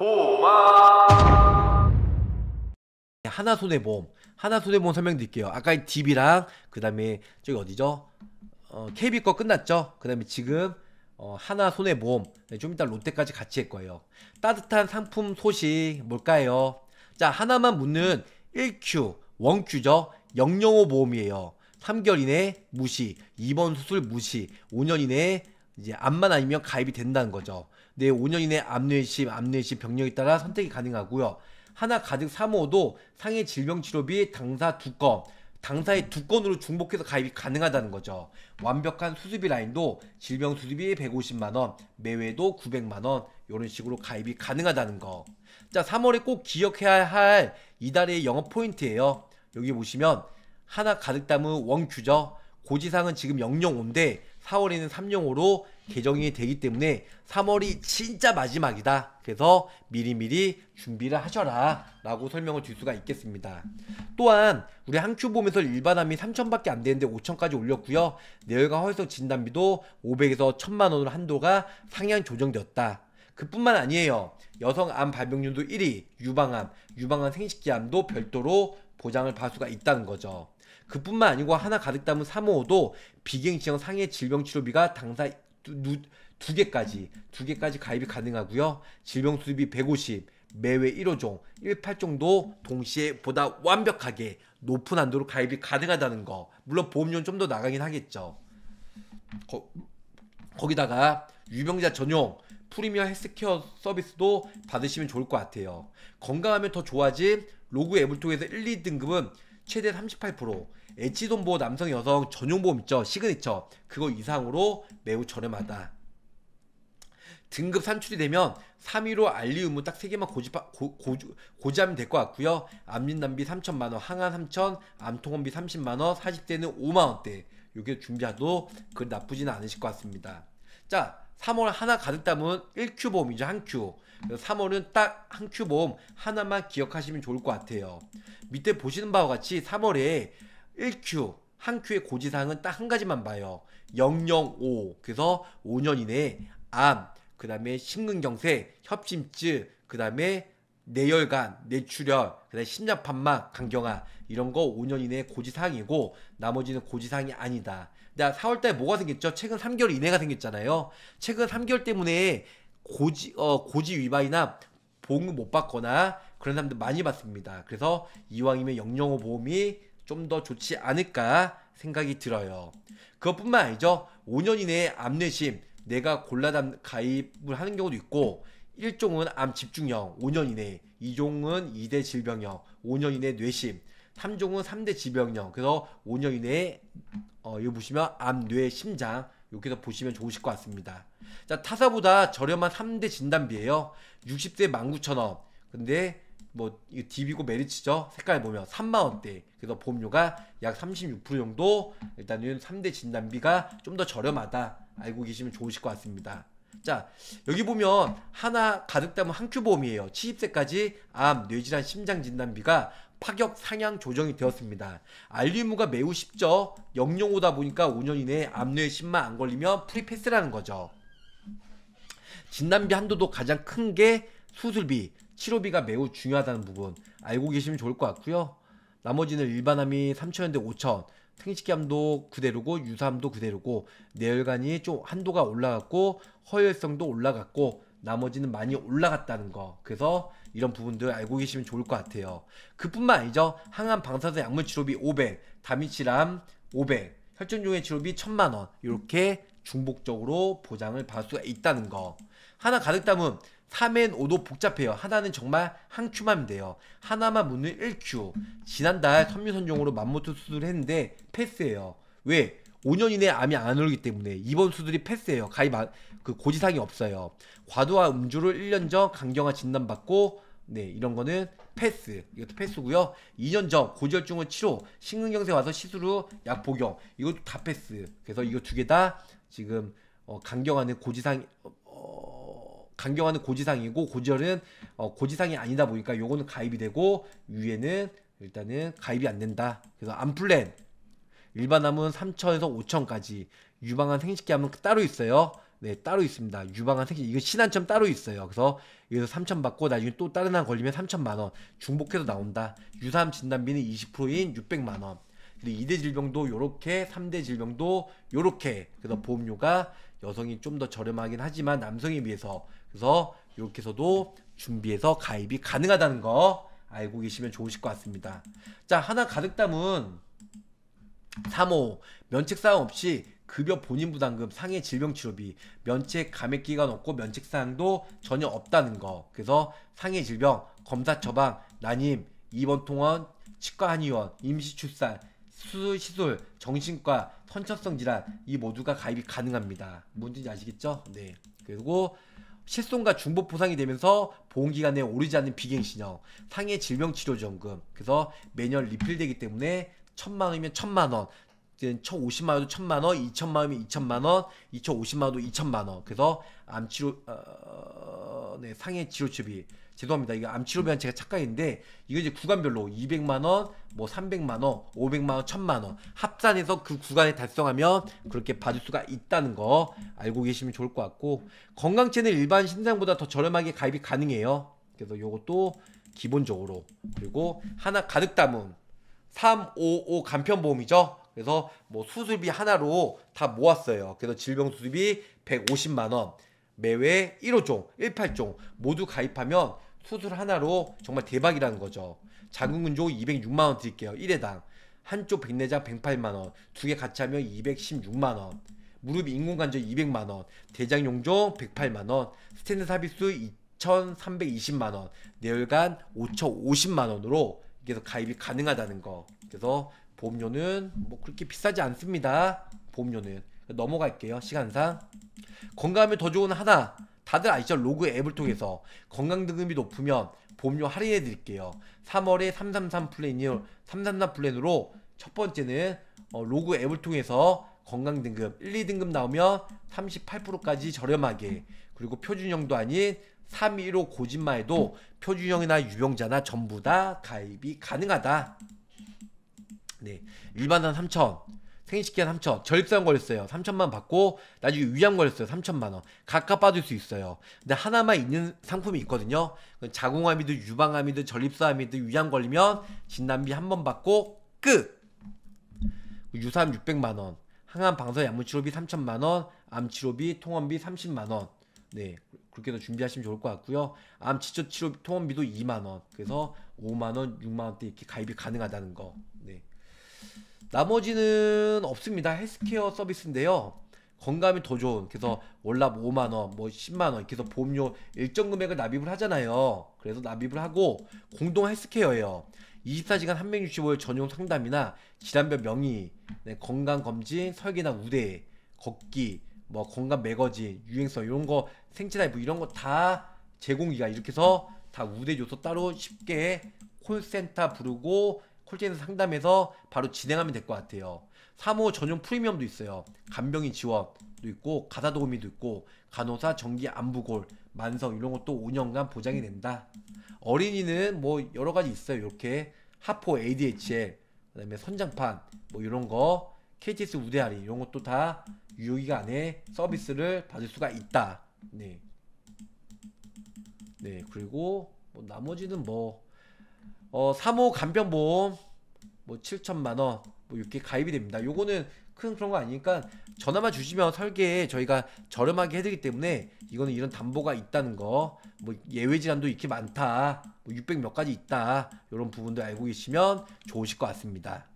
보마 하나 손해보험 하나 손해보험 설명드릴게요 아까 DB랑 그 다음에 저기 어디죠 어, KB 거 끝났죠 그 다음에 지금 어, 하나 손해보험 네, 좀 이따 롯데까지 같이 할 거예요 따뜻한 상품 소식 뭘까요 자 하나만 묻는 1Q 1Q죠 영영호 보험이에요 3개월 이내 무시 2번 수술 무시 5년 이내 이제 암만 아니면 가입이 된다는 거죠 내 5년 이내 암뇌시, 암뇌시 병력에 따라 선택이 가능하고요. 하나 가득 3호도 상해 질병 치료비 당사 두 건, 당사의 두 건으로 중복해서 가입이 가능하다는 거죠. 완벽한 수수비 라인도 질병 수수비 150만 원, 매회도 900만 원 이런 식으로 가입이 가능하다는 거. 자, 3월에 꼭 기억해야 할 이달의 영업 포인트예요. 여기 보시면 하나 가득 담은 원큐죠. 고지상은 지금 005인데 4월에는 3용으로 개정이 되기 때문에 3월이 진짜 마지막이다. 그래서 미리미리 준비를 하셔라 라고 설명을 줄 수가 있겠습니다. 또한 우리 한큐 보면서 일반함이 3천밖에 안 되는데 5천까지 올렸고요. 내열과 허위성 진단비도 500에서 1천만원으로 한도가 상향 조정되었다. 그뿐만 아니에요. 여성암 발병률도 1위, 유방암, 유방암 생식기암도 별도로 보장을 받을 수가 있다는 거죠. 그뿐만 아니고 하나 가득 담은 3호도 비갱신형 상해 질병치료비가 당사 두, 두 개까지 두 개까지 가입이 가능하고요. 질병 수입이 150, 매회 1호종, 18종도 동시에 보다 완벽하게 높은 한도로 가입이 가능하다는 거. 물론 보험료는 좀 더 나가긴 하겠죠. 거, 거기다가 유병자 전용 프리미엄 헬스케어 서비스도 받으시면 좋을 것 같아요. 건강하면 더 좋아지 로그 앱을 통해서 1, 2등급은 최대 38%, 엣지돈 보 남성 여성 전용 보험 있죠 시그니처 그거 이상으로 매우 저렴하다 등급 산출이 되면 3위로 알리 의무 딱 3개만 고집하, 고, 고, 고지하면 될 것 같고요 암진단비 3천만원 항암 3천 암통원비 30만원 40대는 5만원대 요게 준비하도 그 나쁘지는 않으실 것 같습니다 자 3월 하나 가득 담은 1큐 보험이죠. 한 큐. 3월은 딱 한큐 보험 하나만 기억하시면 좋을 것 같아요. 밑에 보시는 바와 같이 3월에 1 q 한 큐의 고지사항은 딱 한 가지만 봐요. 005 그래서 5년 이내에 암, 그 다음에 심근경색, 협심증, 그 다음에 내열관, 뇌출혈, 그다음 심장판막, 간경화 이런 거 5년 이내 에 고지사항이고 나머지는 고지사항이 아니다. 4월달에 아, 뭐가 생겼죠? 최근 3개월 이내가 생겼잖아요. 최근 3개월 때문에 고지 어 고지 위반이나 보험금 못 받거나 그런 사람들 많이 받습니다 그래서 이왕이면 005 보험이 좀더 좋지 않을까 생각이 들어요. 그것뿐만 아니죠. 5년 이내에 암내심, 내가 골라담 가입을 하는 경우도 있고 1종은 암 집중형 5년 이내, 2종은 2대 질병형 5년 이내 뇌심, 3종은 3대 질병형. 그래서 5년 이내에 어, 이거 보시면 암, 뇌, 심장 여기서 보시면 좋으실 것 같습니다. 자 타사보다 저렴한 3대 진단비예요. 60세 19,000원. 근데 뭐 이거 딥이고 메리츠죠. 색깔 보면 3만 원대. 그래서 보험료가 약 36% 정도 일단은 3대 진단비가 좀 더 저렴하다. 알고 계시면 좋으실 것 같습니다. 자, 여기 보면 하나 가득 담은 한큐 보험이에요. 70세까지 암, 뇌질환, 심장 진단비가 파격 상향 조정이 되었습니다. 알림무가 매우 쉽죠. 영영오다 보니까 5년 이내에 암뇌 10만 안 걸리면 프리패스라는 거죠. 진단비 한도도 가장 큰 게 수술비. 치료비가 매우 중요하다는 부분 알고 계시면 좋을 것 같고요. 나머지는 일반암이 3천원대 5천 생식기함도 그대로고 유사함도 그대로고 내혈관이좀 한도가 올라갔고 허혈성도 올라갔고 나머지는 많이 올라갔다는 거 그래서 이런 부분들 알고 계시면 좋을 것 같아요 그뿐만 아니죠 항암 방사선 약물 치료비 500 다미치람 500 혈전종의 치료비 1000만원 이렇게 중복적으로 보장을 받을 수가 있다는 거 하나 가득 담은 3엔 5도 복잡해요. 하나는 정말 한 큐만 돼요. 하나만 묻는 1큐. 지난달 섬유선종으로 맘모트 수술을 했는데 패스해요 왜? 5년 이내에 암이 안 오기 때문에 이번 수술이 패스해요 가입 안, 그 고지상이 없어요. 과도한 음주를 1년 전 강경화 진단받고 네 이런 거는 패스 이것도 패스고요 2년 전 고지혈증은 치료 심근경색 와서 시술 후 약 복용 이것도 다 패스 그래서 이거 두 개 다 지금 어, 강경화는 고지상 어, 강경화는 고지상이고 고지열은 어, 고지상이 아니다 보니까 요거는 가입이 되고 위에는 일단은 가입이 안 된다. 그래서 암플랜 일반암은 3천에서 5천까지 유방암 생식기암은 따로 있어요. 네, 따로 있습니다. 유방암 생식 이거 신한점 따로 있어요. 그래서 여기서 3천 받고 나중에 또 다른 암 걸리면 3천만 원 중복해서 나온다. 유사암 진단비는 20%인 600만 원. 근데 고 2대 질병도 요렇게, 3대 질병도 요렇게. 그래서 보험료가 여성이 좀 더 저렴하긴 하지만 남성에 비해서 그래서 이렇게 해서도 준비해서 가입이 가능하다는 거 알고 계시면 좋으실 것 같습니다. 자 하나 가득 담은 3호 면책사항 없이 급여 본인 부담금 상해 질병 치료비 면책 감액 기간 없고 면책 사항도 전혀 없다는 거. 그래서 상해 질병 검사 처방 난임 입원 통원 치과 한의원 임시 출산 수술, 시술, 정신과, 선천성 질환 이 모두가 가입이 가능합니다. 뭔지 아시겠죠? 네. 그리고 실손과 중복 보상이 되면서 보험기간에 오르지 않는 비갱신형, 상해 질병치료지원금, 그래서 매년 리필되기 때문에 천만 원이면 천만 원, 천 오십만 원도 천만 원, 이천만 원이면 이천만 원, 이천 오십만 원도 이천만 원. 그래서 암치료, 어, 어, 어 네, 상해 치료치비, 죄송합니다. 이거 암치료 비한 제가 착각인데 이거 이제 구간별로 200만 원, 뭐 300만 원, 500만 원, 1000만 원 합산해서 그 구간에 달성하면 그렇게 받을 수가 있다는 거 알고 계시면 좋을 것 같고 건강체는 일반 신상보다 더 저렴하게 가입이 가능해요. 그래서 요것도 기본적으로 그리고 하나 가득 담은 355 간편보험이죠. 그래서 뭐 수술비 하나로 다 모았어요. 그래서 질병 수술비 150만 원, 매회 1호종, 18종 모두 가입하면 수술 하나로 정말 대박이라는 거죠. 자궁근조 206만원 드릴게요. 1회당. 한쪽 백내장 108만원, 두 개 같이 하면 216만원, 무릎 인공관절 200만원, 대장 용종 108만원, 스탠드 사비스 2,320만원, 내열간 5,050만원으로 그래서 가입이 가능하다는 거. 그래서 보험료는 뭐 그렇게 비싸지 않습니다. 보험료는. 넘어갈게요. 시간상. 건강하면 더 좋은 하나. 다들 아시죠? 로그 앱을 통해서 건강등급이 높으면 보험료 할인해 드릴게요. 3월에 333 플랜이요. 333 플랜으로 첫 번째는 어, 로그 앱을 통해서 건강등급 1, 2등급 나오면 38%까지 저렴하게 그리고 표준형도 아닌 315 고진마 에도 표준형이나 유병자나 전부 다 가입이 가능하다. 네, 일반한 3천 생식기한 3천, 절입상 걸렸어요. 3천만 받고 나중에 위암 걸렸어요. 3천만 원. 각각 빠질 수 있어요. 근데 하나만 있는 상품이 있거든요. 그 자궁암이든 유방암이든 전립선암이든 위암 걸리면 진단비 한 번 받고 끝. 유사암 600만 원, 항암 방사 약물 치료비 3천만 원, 암 치료비 통원비 30만 원. 네. 그렇게 해서 준비하시면 좋을 것 같고요. 암 치료 치료 통원비도 2만 원. 그래서 5만 원, 6만 원대 이렇게 가입이 가능하다는 거. 나머지는 없습니다. 헬스케어 서비스인데요. 건강이 더 좋은 그래서 월납 5만 원, 뭐 10만 원 그래서 보험료 일정 금액을 납입을 하잖아요. 그래서 납입을 하고 공동 헬스케어예요. 24시간 365일 전용 상담이나 질환별 명의, 네, 건강 검진, 설계나 우대, 걷기, 뭐 건강 매거진, 유행성 이런 거 생체 라이브 이런 거 다 제공기가 이렇게 해서 다 우대 요소 따로 쉽게 콜센터 부르고 콜젠스 상담에서 바로 진행하면 될 것 같아요. 사모 전용 프리미엄도 있어요. 간병인 지원도 있고 가사 도우미도 있고 간호사 정기 안부골 만성 이런 것도 5년간 보장이 된다. 어린이는 뭐 여러 가지 있어요. 이렇게 하포 ADHL 그다음에 선장판 뭐 이런 거 KTS 우대 할리 이런 것도 다 유효기간 에 서비스를 받을 수가 있다. 네. 네 그리고 뭐 나머지는 뭐 어, 3호 간병보험 뭐 7천만원 뭐 이렇게 가입이 됩니다. 요거는 큰 그런 거 아니니까 전화만 주시면 설계에 저희가 저렴하게 해드리기 때문에 이거는 이런 담보가 있다는 거뭐 예외 질환도 이렇게 많다 뭐600 몇 가지 있다 이런 부분도 알고 계시면 좋으실 것 같습니다.